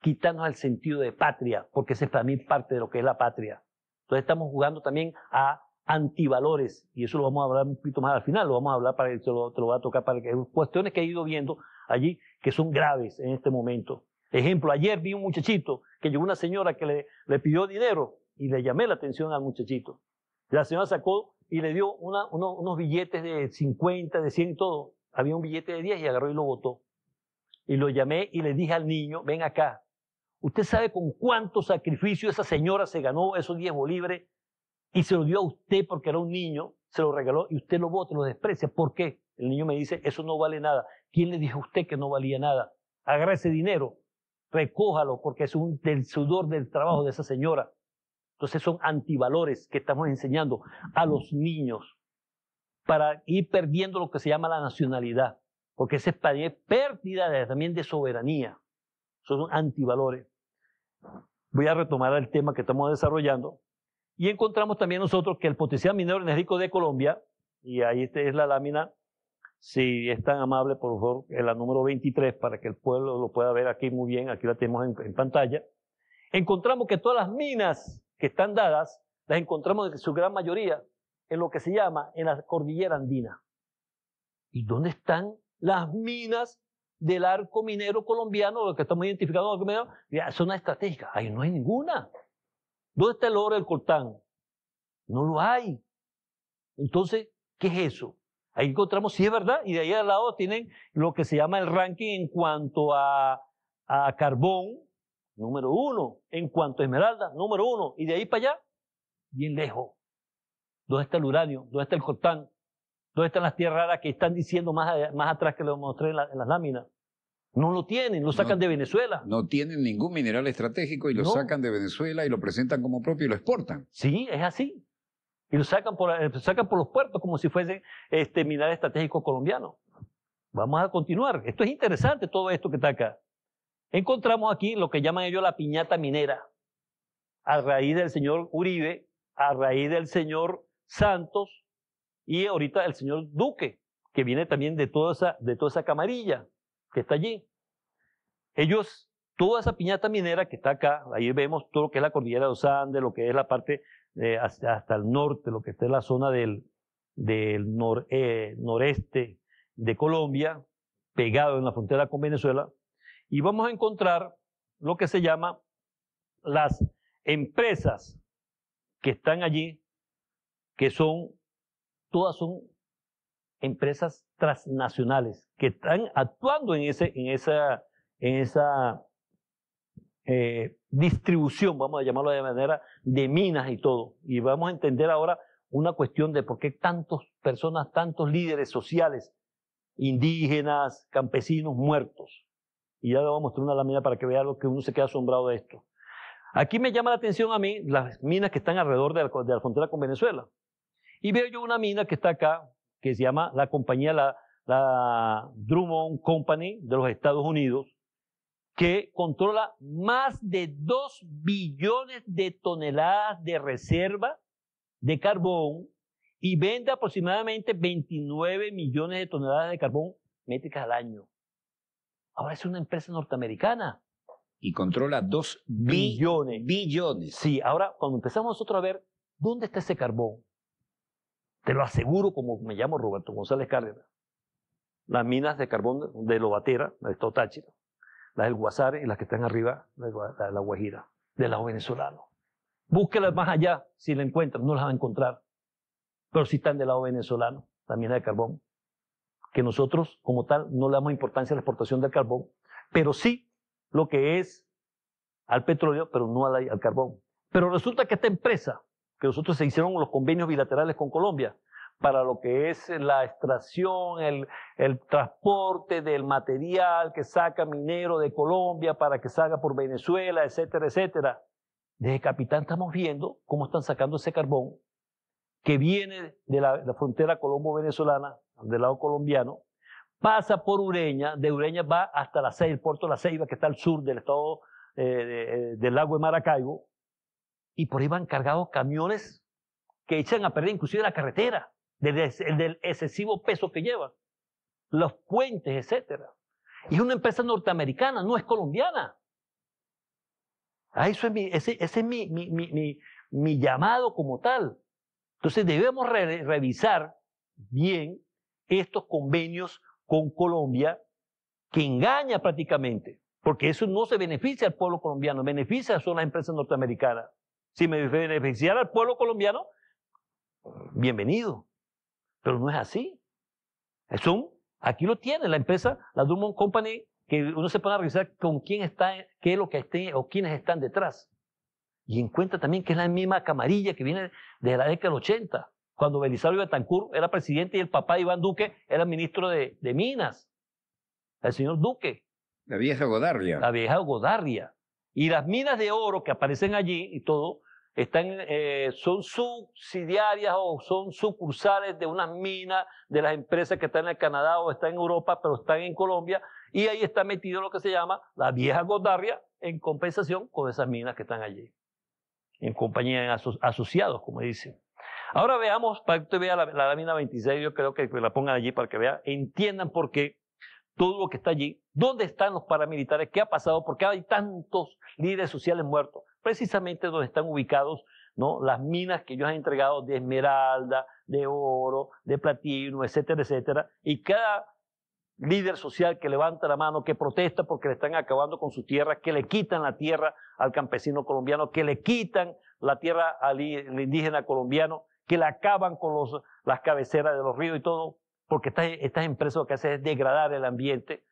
quitarnos el sentido de patria, porque ese es para mí parte de lo que es la patria. Entonces estamos jugando también a antivalores, y eso lo vamos a hablar un poquito más al final, lo vamos a hablar para que te lo, te va a tocar, para que cuestiones que he ido viendo allí que son graves en este momento. Ejemplo, ayer vi un muchachito que llegó una señora que le, le pidió dinero y le llamé la atención al muchachito. La señora sacó y le dio unos billetes de 50, de 100, todo. Había un billete de 10 y agarró y lo votó Y lo llamé y le dije al niño, ven acá. Usted sabe con cuánto sacrificio esa señora se ganó esos 10 bolívares y se lo dio a usted porque era un niño, se lo regaló y usted lo y lo desprecia. ¿Por qué? El niño me dice, eso no vale nada. ¿Quién le dijo a usted que no valía nada? Agarra ese dinero, recójalo porque es un, del sudor del trabajo de esa señora entonces son antivalores que estamos enseñando a los niños para ir perdiendo lo que se llama la nacionalidad, porque esa es pérdida también de soberanía. Son antivalores. Voy a retomar el tema que estamos desarrollando. Y encontramos también nosotros que el potencial minero energético de Colombia, y ahí esta es la lámina, si es tan amable, por favor, la número 23, para que el pueblo lo pueda ver aquí muy bien, aquí la tenemos en pantalla, encontramos que todas las minas que están dadas, las encontramos en su gran mayoría en lo que se llama en la cordillera andina. ¿Y dónde están las minas del arco minero colombiano, lo que estamos identificando como una estratégica. Ahí no hay ninguna. ¿Dónde está el oro del coltán? No lo hay. Entonces, ¿qué es eso? Ahí encontramos, sí es verdad, y de ahí al lado tienen lo que se llama el ranking en cuanto a, a carbón, número uno en cuanto a esmeralda, número uno, y de ahí para allá, bien lejos. ¿Dónde está el uranio? ¿Dónde está el cortán? ¿Dónde están las tierras raras que están diciendo más, atrás que les mostré en, las láminas? No lo tienen, lo sacan de Venezuela. No tienen ningún mineral estratégico y lo sacan de Venezuela y lo presentan como propio y lo exportan. Sí, es así. Y lo sacan por, eh, sacan por los puertos como si fuese este mineral estratégico colombiano. Vamos a continuar. Esto es interesante, todo esto que está acá. Encontramos aquí lo que llaman ellos la piñata minera, a raíz del señor Uribe, a raíz del señor Santos y ahorita el señor Duque, que viene también de toda esa, de toda esa camarilla que está allí. Ellos, toda esa piñata minera que está acá, ahí vemos todo lo que es la cordillera de los Andes, lo que es la parte hasta, el norte, lo que está en la zona del, del eh, noreste de Colombia, pegado en la frontera con Venezuela, y vamos a encontrar lo que se llama las empresas que están allí, que son, todas son empresas transnacionales, que están actuando en, ese, en esa, en esa eh, distribución, vamos a llamarlo de manera, de minas y todo. Y vamos a entender ahora una cuestión de por qué tantas personas, tantos líderes sociales, indígenas, campesinos muertos. Y ya le voy a mostrar una lámina para que vea lo que uno se queda asombrado de esto. Aquí me llama la atención a mí las minas que están alrededor de la, frontera con Venezuela. Y veo yo una mina que está acá, que se llama la compañía, la, Drummond Company de los Estados Unidos, que controla más de 2 billones de toneladas de reserva de carbón y vende aproximadamente 29 millones de toneladas de carbón métricas al año. Ahora es una empresa norteamericana. Y controla dos billones. Billones. Sí, ahora cuando empezamos nosotros a ver dónde está ese carbón, te lo aseguro como me llamo Roberto González Cárdenas, las minas de carbón de Lobatera, de Táchira, las del Guasare y las que están arriba, la de la Guajira, del lado venezolano. Búsquelas más allá, si la encuentran, no las van a encontrar. Pero si están del lado venezolano, las minas de carbón, que nosotros como tal no le damos importancia a la exportación del carbón, pero sí lo que es al petróleo, pero no al, carbón. Pero resulta que esta empresa, que nosotros se hicieron los convenios bilaterales con Colombia, para lo que es la extracción, el, transporte del material que saca minero de Colombia para que salga por Venezuela, etcétera, etcétera. Desde Capitán estamos viendo cómo están sacando ese carbón que viene de la frontera colombo-venezolana del lado colombiano, pasa por Ureña, de Ureña va hasta la Ceiba, el puerto la Ceiba, que está al sur del estado eh, eh, del lago de Maracaibo, y por ahí van cargados camiones que echan a perder inclusive la carretera, del, del excesivo peso que llevan, los puentes, etc. Y es una empresa norteamericana, no es colombiana. Ah, ese, es mi, llamado como tal. Entonces debemos revisar bien estos convenios con Colombia que engaña prácticamente, porque eso no se beneficia al pueblo colombiano, beneficia son las empresas norteamericanas. Si me beneficiara al pueblo colombiano, bienvenido. Pero no es así. un, aquí lo tiene la empresa, la Drummond Company, que uno se a revisar con quién está, qué es lo que esté o quiénes están detrás. Y encuentra también que es la misma camarilla que viene de la década del 80 cuando Belisario Betancourt era presidente y el papá de Iván Duque era ministro de, Minas. El señor Duque. La vieja Godarria. La vieja Godarria. Y las minas de oro que aparecen allí y todo, están, eh, son subsidiarias o son sucursales de unas minas de las empresas que están en el Canadá o están en Europa, pero están en Colombia, y ahí está metido lo que se llama la vieja Godarria en compensación con esas minas que están allí, en compañía, en asociados, como dicen. Ahora veamos, para que usted vea la, lámina 26, yo creo que la pongan allí para que vea, entiendan por qué todo lo que está allí, dónde están los paramilitares, qué ha pasado, Porque hay tantos líderes sociales muertos, precisamente donde están ubicados ¿no? las minas que ellos han entregado de esmeralda, de oro, de platino, etcétera, etcétera, y cada líder social que levanta la mano, que protesta porque le están acabando con su tierra, que le quitan la tierra al campesino colombiano, que le quitan la tierra al indígena colombiano, que la acaban con las cabeceras de los ríos y todo, porque estas, empresas lo que hacen es degradar el ambiente,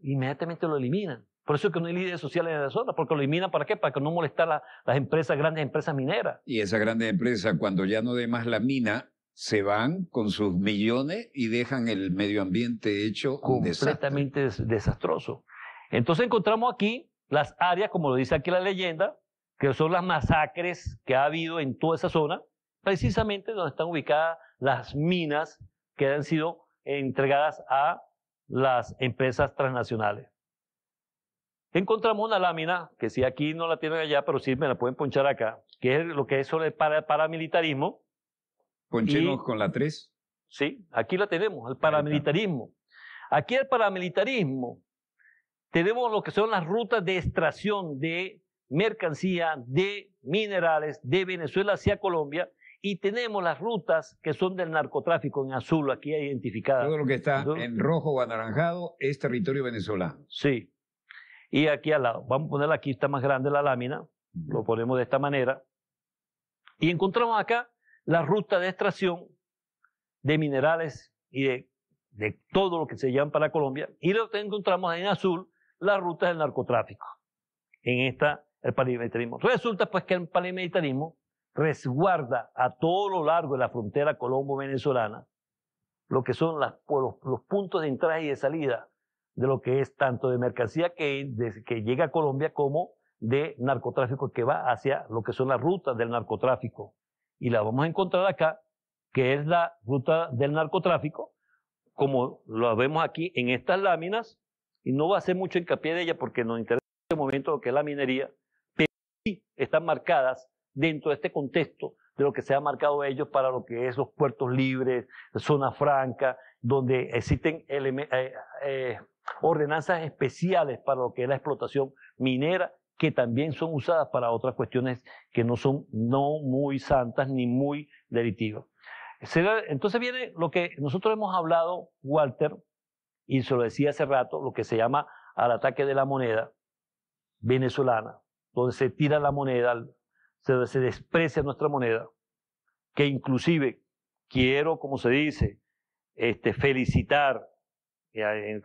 inmediatamente lo eliminan. Por eso es que no hay líderes sociales en la zona, porque lo eliminan para qué? Para que no molestar a las empresas, grandes empresas mineras. Y esas grandes empresas, cuando ya no dé más la mina, se van con sus millones y dejan el medio ambiente hecho completamente desastroso. Entonces encontramos aquí las áreas, como lo dice aquí la leyenda, que son las masacres que ha habido en toda esa zona, precisamente donde están ubicadas las minas que han sido entregadas a las empresas transnacionales. Encontramos una lámina, que si aquí no la tienen allá, pero sí me la pueden ponchar acá, que es lo que es sobre el paramilitarismo. Ponchemos con la 3. Sí, aquí la tenemos, el paramilitarismo. Aquí el paramilitarismo, tenemos lo que son las rutas de extracción de mercancía, de minerales de Venezuela hacia Colombia y tenemos las rutas que son del narcotráfico en azul, aquí identificadas. Todo lo que está en rojo o anaranjado es territorio venezolano. Sí. Y aquí al lado, vamos a poner aquí, está más grande la lámina, lo ponemos de esta manera. Y encontramos acá la ruta de extracción de minerales y de, todo lo que se llama para Colombia. Y lo que encontramos en azul, la ruta del narcotráfico. En esta, el palimeditarismo. Resulta pues que el palimeditarismo, resguarda a todo lo largo de la frontera colombo-venezolana lo que son las, los, puntos de entrada y de salida de lo que es tanto de mercancía que, llega a Colombia como de narcotráfico que va hacia lo que son las rutas del narcotráfico. Y la vamos a encontrar acá, que es la ruta del narcotráfico, como lo vemos aquí en estas láminas, y no va a hacer mucho hincapié de ella porque nos interesa en este momento lo que es la minería, pero sí están marcadas dentro de este contexto de lo que se ha marcado ellos para lo que es los puertos libres, zona franca, donde existen eh, eh, ordenanzas especiales para lo que es la explotación minera, que también son usadas para otras cuestiones que no son no muy santas ni muy delitivas. Entonces viene lo que nosotros hemos hablado, Walter, y se lo decía hace rato, lo que se llama al ataque de la moneda venezolana, donde se tira la moneda, se, desprecia nuestra moneda, que inclusive quiero, como se dice, este, felicitar,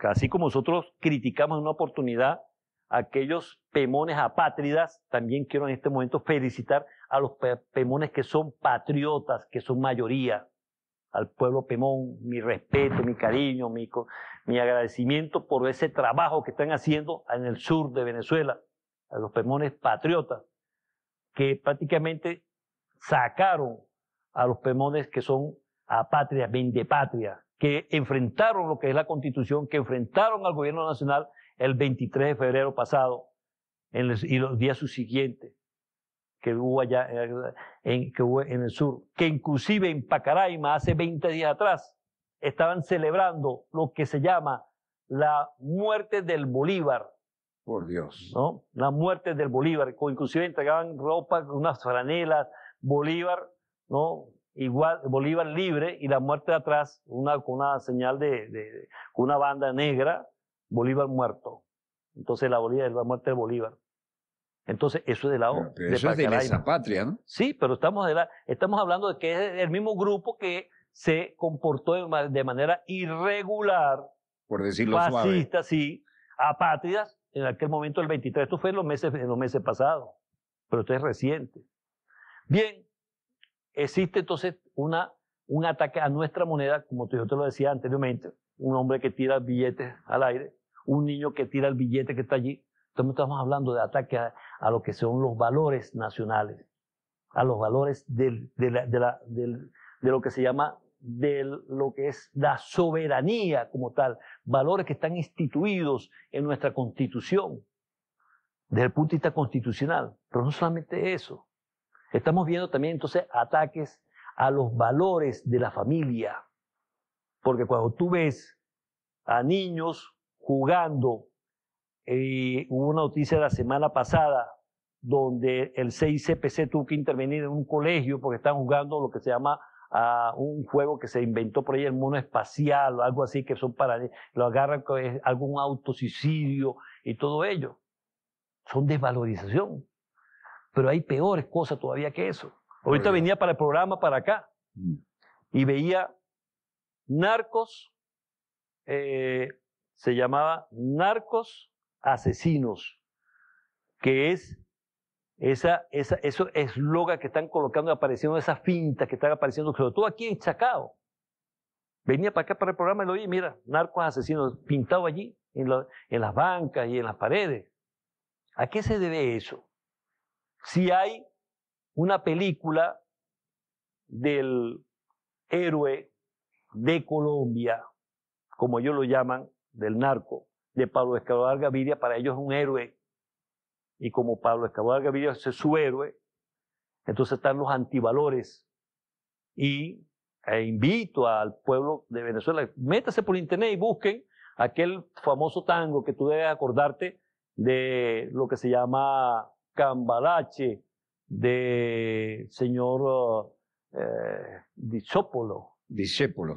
así como nosotros criticamos en una oportunidad a aquellos pemones apátridas, también quiero en este momento felicitar a los pemones que son patriotas, que son mayoría, al pueblo pemón, mi respeto, mi cariño, mi, mi agradecimiento por ese trabajo que están haciendo en el sur de Venezuela, a los pemones patriotas que prácticamente sacaron a los pemones que son apátridas, patria, que enfrentaron lo que es la constitución, que enfrentaron al gobierno nacional el 23 de febrero pasado y los días subsiguientes que hubo allá eh, en, que en el sur, que inclusive en Pacaraima hace 20 días atrás estaban celebrando lo que se llama la muerte del Bolívar, por Dios. ¿no? muerte del Bolívar, inclusive entregaban ropa, unas franelas, Bolívar, ¿no? Igual, Bolívar libre y la muerte de atrás, una, con una señal de, una banda negra, Bolívar muerto. Entonces la, la muerte de Bolívar. Entonces, eso es de la pero, eso es de la patria, ¿no? Sí, pero estamos, de la, estamos hablando de que es el mismo grupo que se comportó de, manera irregular, por decirlo fascista, suave. sí, apátridas, en aquel momento el 23. Esto fue en los meses, en los meses pasados, pero esto es reciente. Bien, existe entonces un ataque a nuestra moneda, como yo te lo decía anteriormente, un hombre que tira billetes al aire, un niño que tira el billete que está allí. Entonces estamos hablando de ataque a, lo que son los valores nacionales, a los valores de lo que se llama de lo que es la soberanía como tal, valores que están instituidos en nuestra constitución, desde el punto de vista constitucional. Pero no solamente eso, estamos viendo también entonces ataques a los valores de la familia, porque cuando tú ves a niños jugando, eh, hubo una noticia la semana pasada donde el CICPC tuvo que intervenir en un colegio porque están jugando lo que se llama a un juego que se inventó por ahí el mono espacial o algo así que son para lo agarran con eh, algún autosicidio y todo ello. Son desvalorización. Pero hay peores cosas todavía que eso. Ahorita venía para el programa para acá mm. y veía narcos, eh, se llamaba narcos asesinos, que es esa, esa, eslogan que están colocando, apareciendo, esas fintas que están apareciendo, sobre todo aquí en Chacao. Venía para acá para el programa y lo vi mira, narcos asesinos pintado allí, en, la, las bancas y en las paredes. ¿A qué se debe eso? Si hay una película del héroe de Colombia, como ellos lo llaman, del narco, de Pablo Escobar Gaviria, para ellos es un héroe y como Pablo Escobar Gaviria es su héroe, entonces están los antivalores. Y e invito al pueblo de Venezuela, métase por internet y busquen aquel famoso tango que tú debes acordarte de lo que se llama Cambalache, de señor eh, Discépolo. Dichépolo.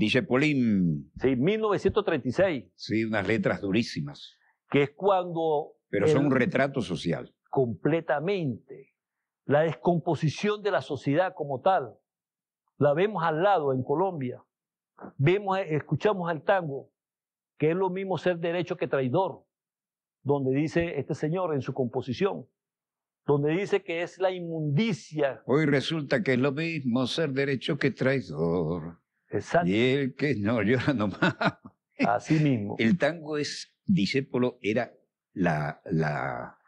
Sí, 1936. Sí, unas letras durísimas. Que es cuando pero son un retrato social. Completamente. La descomposición de la sociedad como tal. La vemos al lado en Colombia. Vemos, eh, escuchamos al tango, que es lo mismo ser derecho que traidor, donde dice este señor en su composición, donde dice que es la inmundicia. Hoy resulta que es lo mismo ser derecho que traidor. Exacto. Y el que no llora nomás. Así mismo. El tango es, dice era la, la,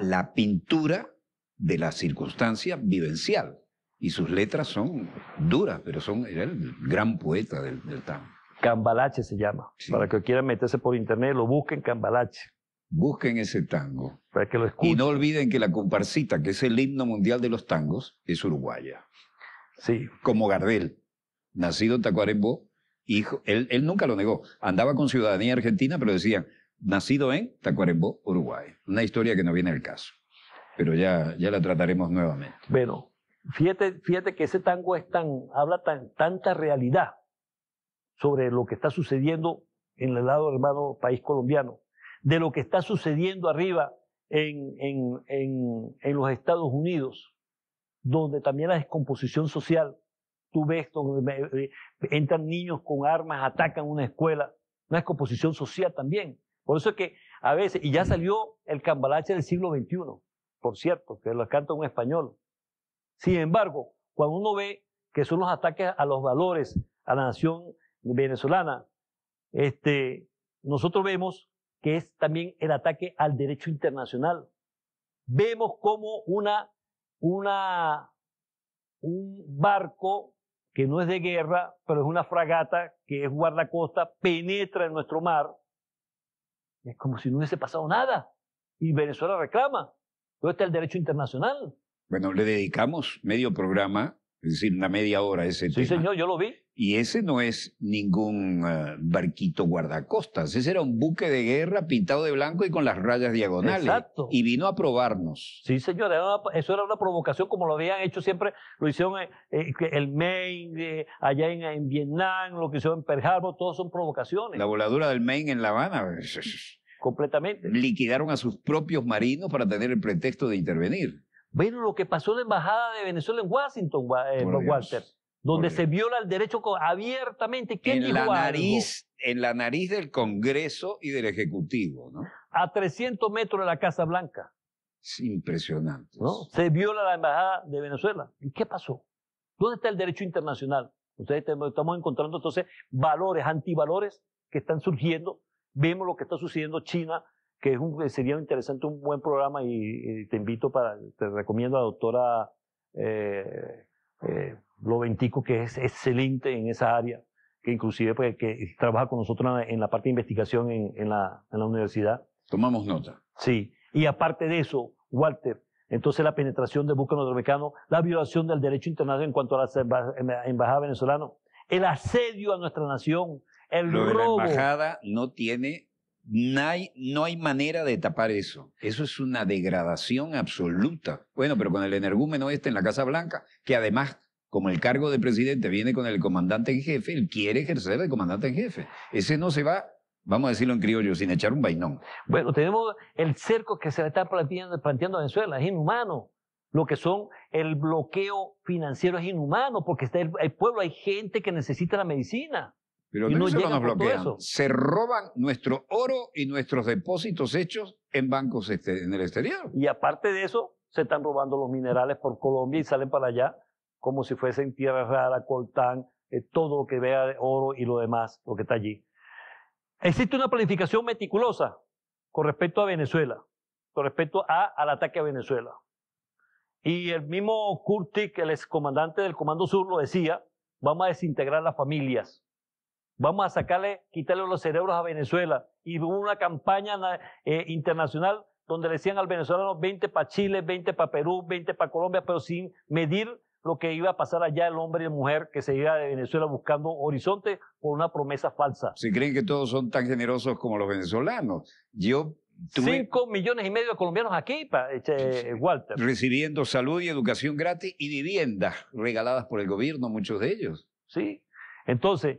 la, pintura de la circunstancia vivencial. Y sus letras son duras, pero son, era el gran poeta del, tango. Cambalache se llama. Para que quieran meterse por internet, lo busquen Cambalache. Busquen ese tango. Para que lo escuchen. Y no olviden que la comparsita, que es el himno mundial de los tangos, es uruguaya. Sí. Como Gardel, nacido en Tacuarembó, hijo, él, él nunca lo negó. Andaba con ciudadanía argentina, pero decían, nacido en Tacuarembó, Uruguay. Una historia que no viene al caso, pero ya, ya la trataremos nuevamente. Bueno, fíjate, fíjate que ese tango es tan, habla tan, tanta realidad sobre lo que está sucediendo en el lado hermano país colombiano, de lo que está sucediendo arriba en, en, en, los Estados Unidos, donde también la descomposición social, tú ves donde eh, entran niños con armas, atacan una escuela, una descomposición social también. Por eso es que a veces, y ya salió el cambalache del siglo XXI, por cierto, que lo canta un español. Sin embargo, cuando uno ve que son los ataques a los valores, a la nación venezolana, este, nosotros vemos que es también el ataque al derecho internacional. Vemos como una, una, un barco que no es de guerra, pero es una fragata que es guardacosta, penetra en nuestro mar es como si no hubiese pasado nada. Y Venezuela reclama. ¿Dónde está el derecho internacional. Bueno, le dedicamos medio programa es decir, una media hora ese sí, señor, yo lo vi. Y ese no es ningún eh, barquito guardacostas, ese era un buque de guerra pintado de blanco y con las rayas diagonales. Exacto. Y vino a probarnos. Sí, señor, eso era una provocación como lo habían hecho siempre, lo hicieron eh, eh, el Maine, allá en, Vietnam, lo que hicieron en Pearl Harbor, todos son provocaciones. La voladura del Maine en La Habana. Completamente. Liquidaron a sus propios marinos para tener el pretexto de intervenir. Bueno, lo que pasó en la Embajada de Venezuela en Washington, eh, Walter, donde se viola el derecho abiertamente. ¿Quién en la nariz, En la nariz del Congreso y del Ejecutivo, ¿no? A 300 metros de la Casa Blanca. impresionante. Se viola la Embajada de Venezuela. ¿Y qué pasó? ¿Dónde está el derecho internacional? Ustedes estamos encontrando entonces valores, antivalores que están surgiendo. Vemos lo que está sucediendo China que eh, sería interesante un buen programa y, te invito para, te recomiendo a la doctora eh, eh, Loventico, que es excelente en esa área, que inclusive pues, trabaja con nosotros en la parte de investigación en, la, universidad. Tomamos nota. Sí, y aparte de eso, Walter, entonces la penetración de buque norteamericano, la violación del derecho internacional en cuanto a la em, embajada venezolana, el asedio a nuestra nación, el robo. la embajada no tiene no hay, manera de tapar eso. Eso es una degradación absoluta. Bueno, pero con el energúmeno este en la Casa Blanca, que además, como el cargo de presidente viene con el comandante en jefe, él quiere ejercer de comandante en jefe. Ese no se va, vamos a decirlo en criollo, sin echar un vainón. Bueno, tenemos el cerco que se le está planteando, a Venezuela, es inhumano lo que son el bloqueo financiero es inhumano, porque está el, pueblo, hay gente que necesita la medicina. Pero no se nos bloquean. Se roban nuestro oro y nuestros depósitos hechos en bancos este, en el exterior. Y aparte de eso, se están robando los minerales por Colombia y salen para allá como si fuesen tierra rara, coltán, eh, todo lo que vea de oro y lo demás, lo que está allí. Existe una planificación meticulosa con respecto a Venezuela, con respecto al ataque a Venezuela. Y el mismo Kurtik, el comandante del Comando Sur, lo decía, vamos a desintegrar las familias Vamos a sacarle, quitarle los cerebros a Venezuela. Y hubo una campaña eh, internacional donde le decían al venezolano 20 para Chile, 20 para Perú, 20 para Colombia, pero sin medir lo que iba a pasar allá el hombre y la mujer que se iba de Venezuela buscando horizonte por una promesa falsa. Si creen que todos son tan generosos como los venezolanos, yo... Cinco millones y medio de colombianos aquí, este, Walter. Recibiendo salud y educación gratis y viviendas regaladas por el gobierno, muchos de ellos. Sí, entonces,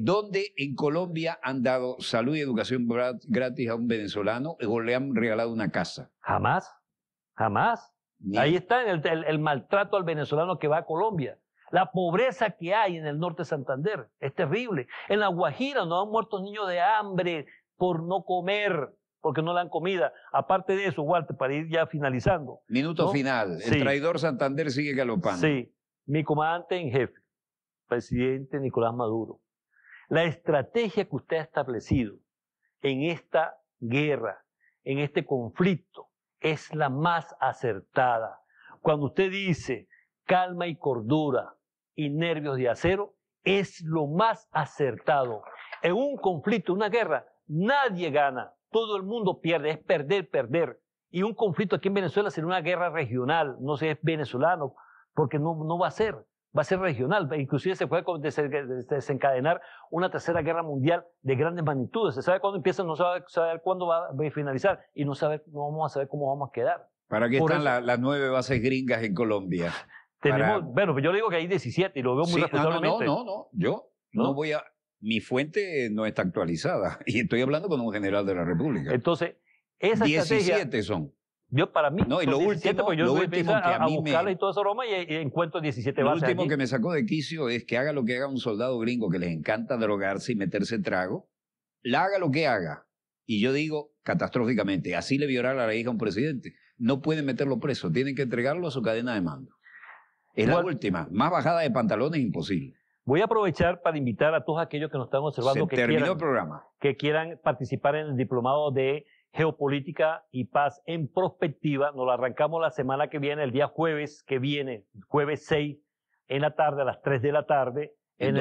¿Dónde en Colombia han dado salud y educación gratis a un venezolano o le han regalado una casa. Jamás, jamás. Ahí está el, maltrato al venezolano que va a Colombia. La pobreza que hay en el norte de Santander es terrible. En La Guajira no han muerto niños de hambre por no comer porque no le han comida. Aparte de eso, Walter, para ir ya finalizando. Minuto final. El traidor Santander sigue galopando. Sí. Mi comandante en jefe, presidente Nicolás Maduro, la estrategia que usted ha establecido en esta guerra, en este conflicto, es la más acertada. Cuando usted dice calma y cordura y nervios de acero, es lo más acertado. En un conflicto, una guerra, nadie gana, todo el mundo pierde, es perder, perder. Y un conflicto aquí en Venezuela sería una guerra regional, no sé, es venezolano, porque no, no va a ser va a ser regional, inclusive se puede desencadenar una tercera guerra mundial de grandes magnitudes. Se sabe cuándo empieza, no se sabe, cuándo va a finalizar y no, sabe, no vamos a saber cómo vamos a quedar. ¿Para qué están las nueve bases gringas en Colombia? [LAUGHS] Tenemos, Bueno, pues yo digo que hay 17 y lo veo muy sí, No, no, no, yo ¿no? voy a... Mi fuente no está actualizada [LAUGHS] y estoy hablando con un general de la República. Entonces, esa 17 son. Yo para mí, no, y lo último, que a, me... último que me sacó de quicio es que haga lo que haga un soldado gringo que les encanta drogarse y meterse trago, la haga lo que haga. Y yo digo, catastróficamente, así le violará a la hija a un presidente. No pueden meterlo preso, tienen que entregarlo a su cadena de mando. Es la última, más bajada de pantalones imposible. Voy a aprovechar para invitar a todos aquellos que nos están observando que quieran participar en el diplomado de geopolítica y paz en prospectiva. Nos la arrancamos la semana que viene, el día jueves que viene, jueves 6 en la tarde, a las 3 de la tarde. ¿En,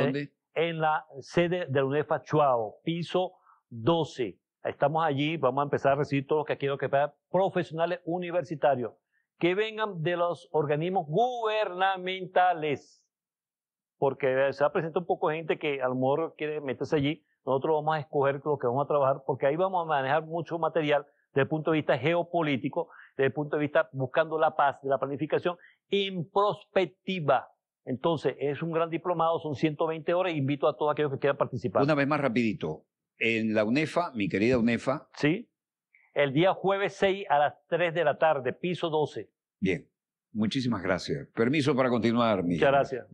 en, la sede de la UNEFA Chuao, piso 12. Estamos allí, vamos a empezar a recibir todos los que quiero que sean profesionales universitarios que vengan de los organismos gubernamentales, porque se ha presentado un poco gente que a lo mejor quiere meterse allí, nosotros vamos a escoger lo que vamos a trabajar, porque ahí vamos a manejar mucho material desde el punto de vista geopolítico, desde el punto de vista buscando la paz, de la planificación en prospectiva. Entonces, es un gran diplomado, son 120 horas, invito a todos aquellos que quieran participar. Una vez más rapidito, en la UNEFA, mi querida UNEFA. Sí, el día jueves 6 a las 3 de la tarde, piso 12. Bien, muchísimas gracias. Permiso para continuar, mi. Muchas gracias.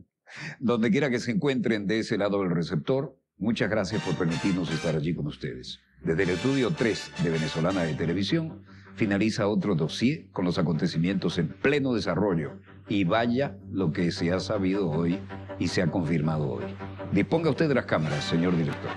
Donde quiera que se encuentren de ese lado del receptor, Muchas gracias por permitirnos estar allí con ustedes. Desde el estudio 3 de Venezolana de Televisión finaliza otro dossier con los acontecimientos en pleno desarrollo. Y vaya lo que se ha sabido hoy y se ha confirmado hoy. Disponga usted de las cámaras, señor director.